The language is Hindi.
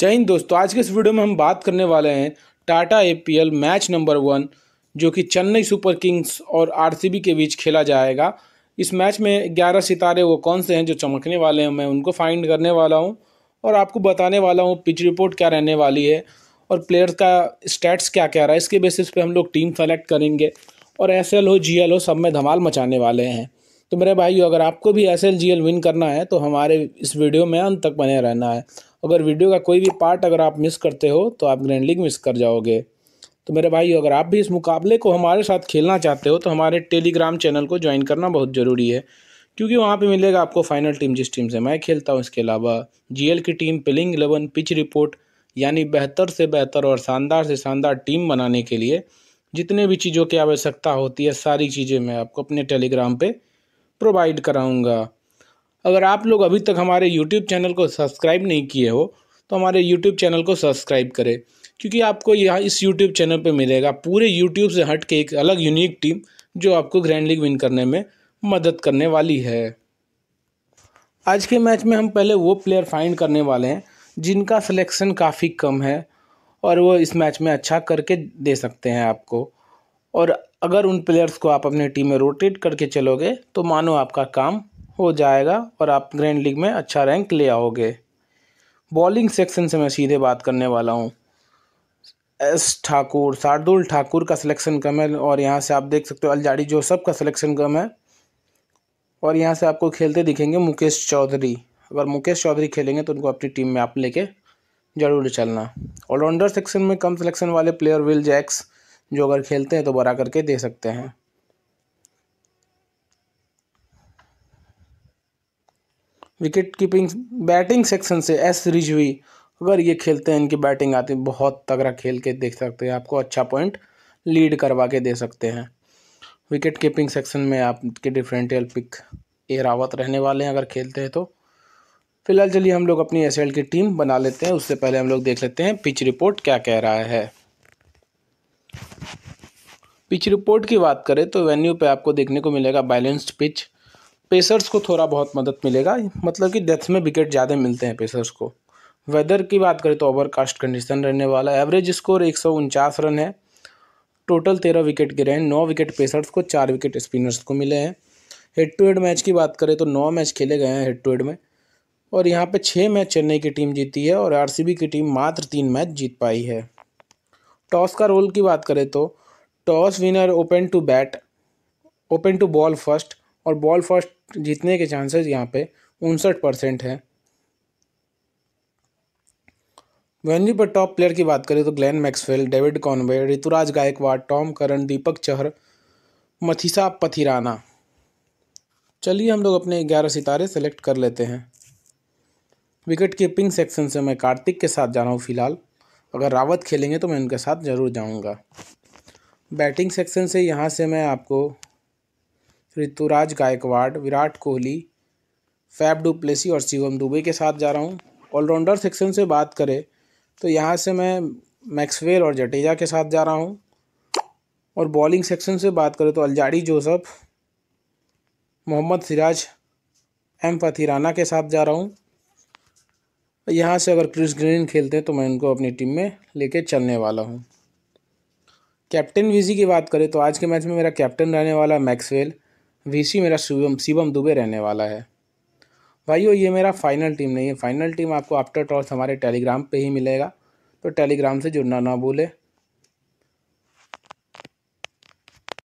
जय हिंद दोस्तों आज के इस वीडियो में हम बात करने वाले हैं Tata IPL match number one जो कि चेन्नई सुपर किंग्स और आरसीबी के बीच खेला जाएगा इस मैच में ग्यारह सितारे वो कौन से हैं जो चमकने वाले हैं मैं उनको फाइंड करने वाला हूँ और आपको बताने वाला हूँ पिच रिपोर्ट क्या रहने वाली है और प्लेयर का स्टैट्स क्या क्या रहा है इसके बेसिस पे हम लोग टीम सेलेक्ट करेंगे और एस हो जी हो सब में धमाल मचाने वाले हैं तो मेरे भाई अगर आपको भी एस एल विन करना है तो हमारे इस वीडियो में अंत तक बने रहना है अगर वीडियो का कोई भी पार्ट अगर आप मिस करते हो तो आप ग्रैंड लीग मिस कर जाओगे तो मेरे भाई अगर आप भी इस मुकाबले को हमारे साथ खेलना चाहते हो तो हमारे टेलीग्राम चैनल को ज्वाइन करना बहुत ज़रूरी है क्योंकि वहाँ पे मिलेगा आपको फाइनल टीम जिस टीम से मैं खेलता हूँ इसके अलावा G L team playing eleven pitch report यानी बेहतर से बेहतर और शानदार से शानदार टीम बनाने के लिए जितने भी चीज़ों की आवश्यकता होती है सारी चीज़ें मैं आपको अपने टेलीग्राम पर प्रोवाइड कराऊँगा अगर आप लोग अभी तक हमारे यूट्यूब चैनल को सब्सक्राइब नहीं किए हो तो हमारे यूट्यूब चैनल को सब्सक्राइब करें क्योंकि आपको यहाँ इस यूट्यूब चैनल पर मिलेगा पूरे यूट्यूब से हट के एक अलग यूनिक टीम जो आपको ग्रैंड लीग विन करने में मदद करने वाली है आज के मैच में हम पहले वो प्लेयर फाइंड करने वाले हैं जिनका सिलेक्शन काफ़ी कम है और वो इस मैच में अच्छा करके दे सकते हैं आपको और अगर उन प्लेयर्स को आप अपने टीम में रोटेट करके चलोगे तो मानो आपका काम हो जाएगा और आप ग्रैंड लीग में अच्छा रैंक ले आओगे बॉलिंग सेक्शन से मैं सीधे बात करने वाला हूँ एस ठाकुर शार्दुल ठाकुर का सिलेक्शन कम है और यहाँ से आप देख सकते हो अलजाड़ी जोसफ का सिलेक्शन कम है और यहाँ से आपको खेलते दिखेंगे मुकेश चौधरी अगर मुकेश चौधरी खेलेंगे तो उनको अपनी टीम में आप लेके जरूर चलना ऑलराउंडर सेक्शन में कम सिलेक्शन वाले प्लेयर विल जैक्स जो अगर खेलते हैं तो बरा करके दे सकते हैं विकेट कीपिंग बैटिंग सेक्शन से एस रिजवी अगर ये खेलते हैं इनकी बैटिंग आती है बहुत तगड़ा खेल के देख सकते हैं आपको अच्छा पॉइंट लीड करवा के दे सकते हैं विकेट कीपिंग सेक्शन में आपके डिफरेंटियल पिक ए रावत रहने वाले हैं अगर खेलते हैं तो फिलहाल चलिए हम लोग अपनी एस की टीम बना लेते हैं उससे पहले हम लोग देख लेते हैं पिच रिपोर्ट क्या कह रहा है पिच रिपोर्ट की बात करें तो वेन्यू पे आपको देखने को मिलेगा बैलेंस्ड पिच पेसर्स को थोड़ा बहुत मदद मिलेगा मतलब कि डेथ में विकेट ज़्यादा मिलते हैं पेसर्स को वेदर की बात करें तो ओवरकास्ट कंडीशन रहने वाला है एवरेज स्कोर एक रन है टोटल तेरह विकेट गिरे हैं नौ विकेट पेसर्स को चार विकेट स्पिनर्स को मिले हैं हेड टू हेड मैच की बात करें तो नौ मैच खेले गए हैं हेड टू हेड में और यहाँ पे छः मैच चेन्नई की टीम जीती है और आरसीबी की टीम मात्र तीन मैच जीत पाई है टॉस का रोल की बात करें तो toss winner open to bat open to bowl first और बॉल फर्स्ट जीतने के चांसेस यहाँ पे उनसठ परसेंट हैं वेन्यू पर टॉप प्लेयर की बात करें तो Glenn Maxwell David Conway Ruturaj Gaikwad Tom Curran Deepak Chahar Matheesha Pathirana चलिए हम लोग अपने ग्यारह सितारे सेलेक्ट कर लेते हैं विकेट कीपिंग सेक्शन से मैं कार्तिक के साथ जा रहा हूँ फिलहाल अगर रावत खेलेंगे तो मैं उनके साथ ज़रूर जाऊँगा बैटिंग सेक्शन से यहाँ से मैं आपको ऋतुराज गायकवाड़ विराट कोहली फैब डुप्लेसी और शिवम दुबे के साथ जा रहा हूँ ऑलराउंडर सेक्शन से बात करें तो यहाँ से मैं मैक्सवेल और जडेजा के साथ जा रहा हूँ और बॉलिंग सेक्शन से बात करें तो Alzarri Joseph Mohammed Siraj M Pathirana के साथ जा रहा हूँ यहाँ से अगर क्रिस ग्रीन खेलते हैं तो मैं उनको अपनी टीम में लेके चलने वाला हूँ कैप्टन विजी की बात करें तो आज के मैच में मेरा कैप्टन रहने वाला मैक्सवेल वीसी मेरा शिवम शिवम दुबे रहने वाला है भाइयों ये मेरा फाइनल टीम नहीं है फाइनल टीम आपको आफ्टर टॉस हमारे टेलीग्राम पे ही मिलेगा तो टेलीग्राम से जुड़ना ना भूलें